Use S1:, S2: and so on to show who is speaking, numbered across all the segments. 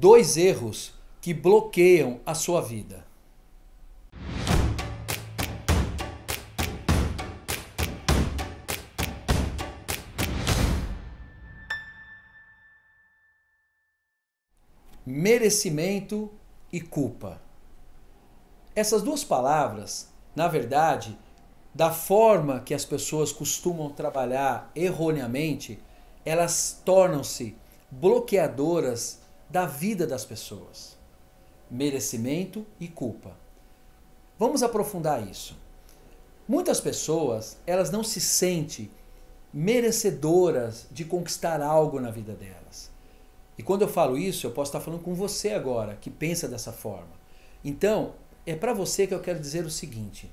S1: dois erros que bloqueiam a sua vida. Merecimento e culpa. Essas duas palavras, na verdade, da forma que as pessoas costumam trabalhar erroneamente, elas tornam-se bloqueadoras da vida das pessoas: merecimento e culpa. Vamos aprofundar isso. Muitas pessoas, elas não se sentem merecedoras de conquistar algo na vida delas. E quando eu falo isso, eu posso estar falando com você agora, que pensa dessa forma. Então, é para você que eu quero dizer o seguinte: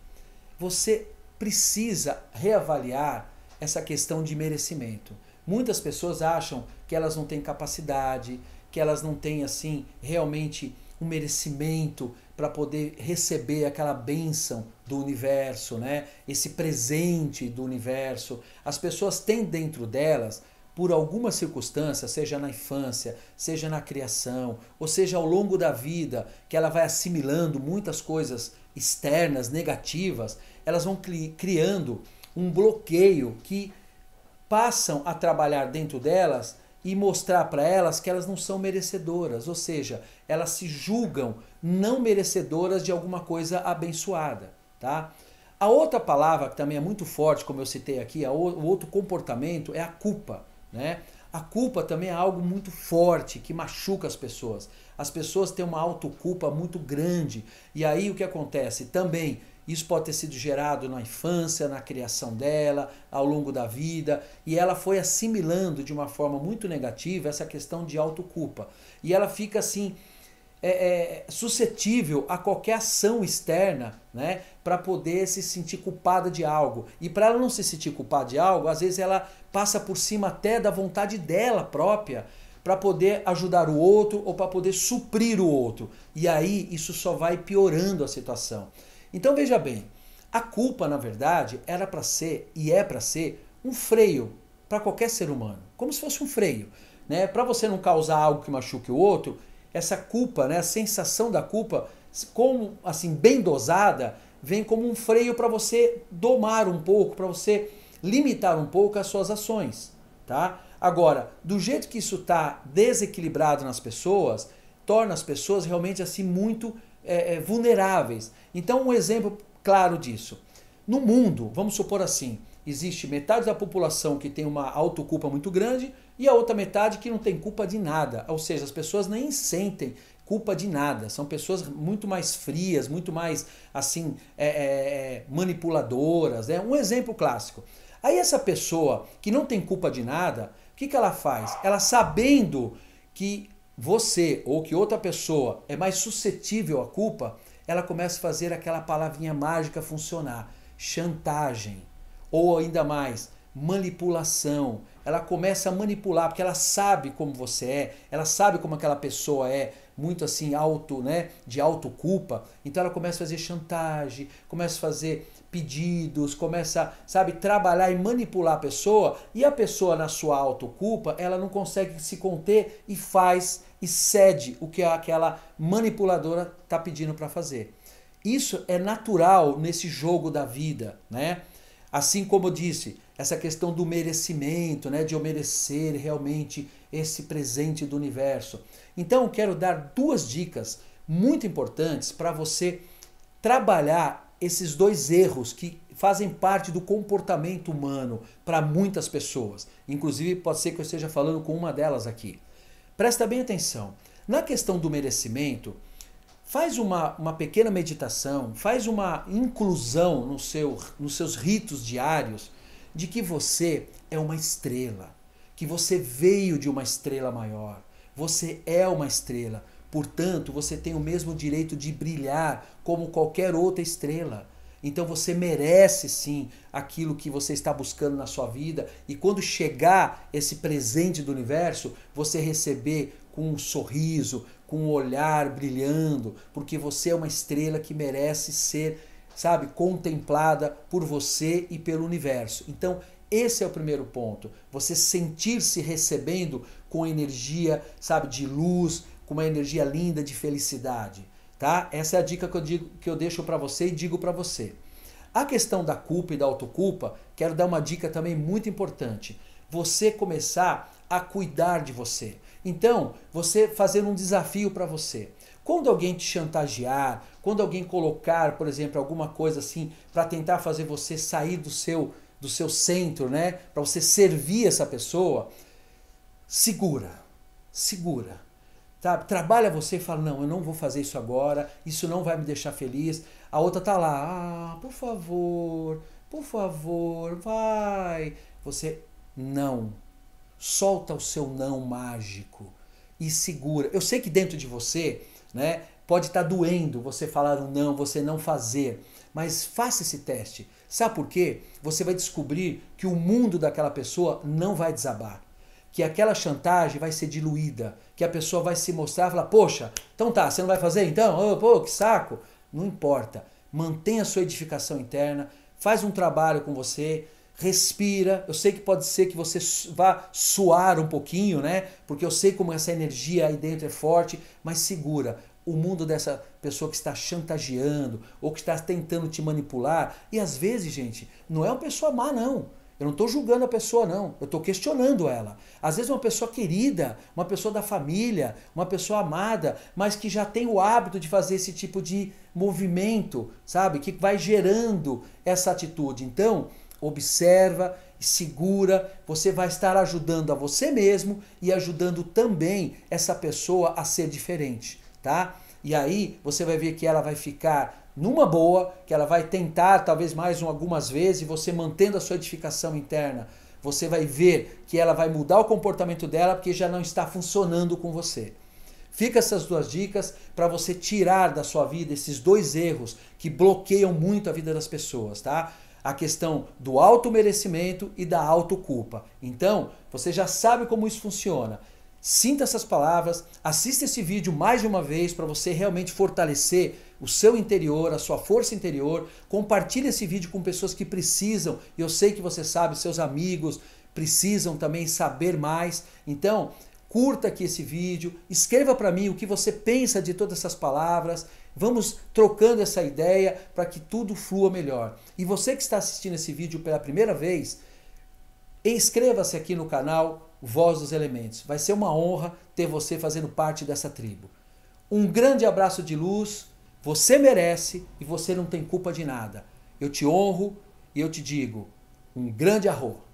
S1: você precisa reavaliar essa questão de merecimento. Muitas pessoas acham que elas não têm capacidade, que elas não têm assim realmente um merecimento para poder receber aquela bênção do universo, né? Esse presente do universo. As pessoas têm dentro delas por alguma circunstância, seja na infância, seja na criação, ou seja ao longo da vida, que ela vai assimilando muitas coisas externas, negativas, elas vão cri criando um bloqueio que passam a trabalhar dentro delas e mostrar para elas que elas não são merecedoras, ou seja, elas se julgam não merecedoras de alguma coisa abençoada, tá? A outra palavra que também é muito forte, como eu citei aqui, o outro comportamento é a culpa, né? A culpa também é algo muito forte que machuca as pessoas. As pessoas têm uma autoculpa muito grande. E aí o que acontece? Também isso pode ter sido gerado na infância, na criação dela, ao longo da vida, e ela foi assimilando de uma forma muito negativa essa questão de autoculpa. E ela fica assim. É, é, suscetível a qualquer ação externa, né, para poder se sentir culpada de algo. E para ela não se sentir culpada de algo, às vezes ela passa por cima até da vontade dela própria para poder ajudar o outro ou para poder suprir o outro. E aí isso só vai piorando a situação. Então veja bem, a culpa, na verdade, era para ser e é para ser um freio para qualquer ser humano, como se fosse um freio, né? Para você não causar algo que machuque o outro, essa culpa, né, a sensação da culpa, como assim bem dosada, vem como um freio para você domar um pouco, para você limitar um pouco as suas ações, tá? Agora, do jeito que isso está desequilibrado nas pessoas, torna as pessoas realmente assim muito é, é, vulneráveis. Então, um exemplo claro disso. No mundo, vamos supor assim, existe metade da população que tem uma autoculpa muito grande e a outra metade que não tem culpa de nada. Ou seja, as pessoas nem sentem culpa de nada. São pessoas muito mais frias, muito mais assim é, é, é manipuladoras. Né? Um exemplo clássico. Aí essa pessoa que não tem culpa de nada, o que, que ela faz? Ela sabendo que você ou que outra pessoa é mais suscetível à culpa, ela começa a fazer aquela palavrinha mágica funcionar, chantagem, ou ainda mais, manipulação. Ela começa a manipular porque ela sabe como você é, ela sabe como aquela pessoa é, muito assim alto, né, de auto culpa. Então ela começa a fazer chantagem, começa a fazer pedidos, começa, sabe, trabalhar e manipular a pessoa, e a pessoa na sua auto culpa, ela não consegue se conter e faz e cede o que aquela manipuladora está pedindo para fazer. Isso é natural nesse jogo da vida, né? Assim como eu disse, essa questão do merecimento, né, de eu merecer realmente esse presente do universo. Então eu quero dar duas dicas muito importantes para você trabalhar esses dois erros que fazem parte do comportamento humano para muitas pessoas. Inclusive pode ser que eu esteja falando com uma delas aqui. Presta bem atenção. Na questão do merecimento, Faz uma, uma pequena meditação, faz uma inclusão no seu, nos seus ritos diários de que você é uma estrela, que você veio de uma estrela maior, você é uma estrela, portanto você tem o mesmo direito de brilhar como qualquer outra estrela. Então você merece sim aquilo que você está buscando na sua vida, e quando chegar esse presente do universo, você receber com um sorriso, com um olhar brilhando, porque você é uma estrela que merece ser, sabe, contemplada por você e pelo universo. Então, esse é o primeiro ponto. Você sentir-se recebendo com energia, sabe, de luz, com uma energia linda de felicidade, tá? Essa é a dica que eu digo, que eu deixo para você e digo para você. A questão da culpa e da autoculpa, quero dar uma dica também muito importante. Você começar a cuidar de você. Então, você fazer um desafio para você. Quando alguém te chantagear, quando alguém colocar, por exemplo, alguma coisa assim para tentar fazer você sair do seu do seu centro, né? Para você servir essa pessoa, segura. Segura. Tá? Trabalha você e fala: "Não, eu não vou fazer isso agora. Isso não vai me deixar feliz". A outra tá lá: "Ah, por favor, por favor, vai". Você não solta o seu não mágico e segura. Eu sei que dentro de você, né, pode estar tá doendo você falar um não, você não fazer, mas faça esse teste. Sabe por quê? Você vai descobrir que o mundo daquela pessoa não vai desabar, que aquela chantagem vai ser diluída, que a pessoa vai se mostrar e falar: "Poxa, então tá, você não vai fazer então? Oh, pô, que saco". Não importa. Mantenha a sua edificação interna, faz um trabalho com você, respira. Eu sei que pode ser que você vá suar um pouquinho, né? Porque eu sei como essa energia aí dentro é forte, mas segura. O mundo dessa pessoa que está chantageando ou que está tentando te manipular. E às vezes, gente, não é uma pessoa má, não. Eu não estou julgando a pessoa, não. Eu estou questionando ela. Às vezes, uma pessoa querida, uma pessoa da família, uma pessoa amada, mas que já tem o hábito de fazer esse tipo de movimento, sabe? Que vai gerando essa atitude. Então, observa, segura, você vai estar ajudando a você mesmo e ajudando também essa pessoa a ser diferente, tá? E aí você vai ver que ela vai ficar numa boa, que ela vai tentar talvez mais um, algumas vezes, e você mantendo a sua edificação interna, você vai ver que ela vai mudar o comportamento dela porque já não está funcionando com você. Fica essas duas dicas para você tirar da sua vida esses dois erros que bloqueiam muito a vida das pessoas, tá? a questão do automerecimento e da autoculpa. Então, você já sabe como isso funciona. Sinta essas palavras, assista esse vídeo mais de uma vez para você realmente fortalecer o seu interior, a sua força interior. Compartilhe esse vídeo com pessoas que precisam. E Eu sei que você sabe, seus amigos precisam também saber mais. Então, curta aqui esse vídeo, escreva para mim o que você pensa de todas essas palavras Vamos trocando essa ideia para que tudo flua melhor. E você que está assistindo esse vídeo pela primeira vez, inscreva-se aqui no canal Voz dos Elementos. Vai ser uma honra ter você fazendo parte dessa tribo. Um grande abraço de luz. Você merece e você não tem culpa de nada. Eu te honro e eu te digo um grande arroz.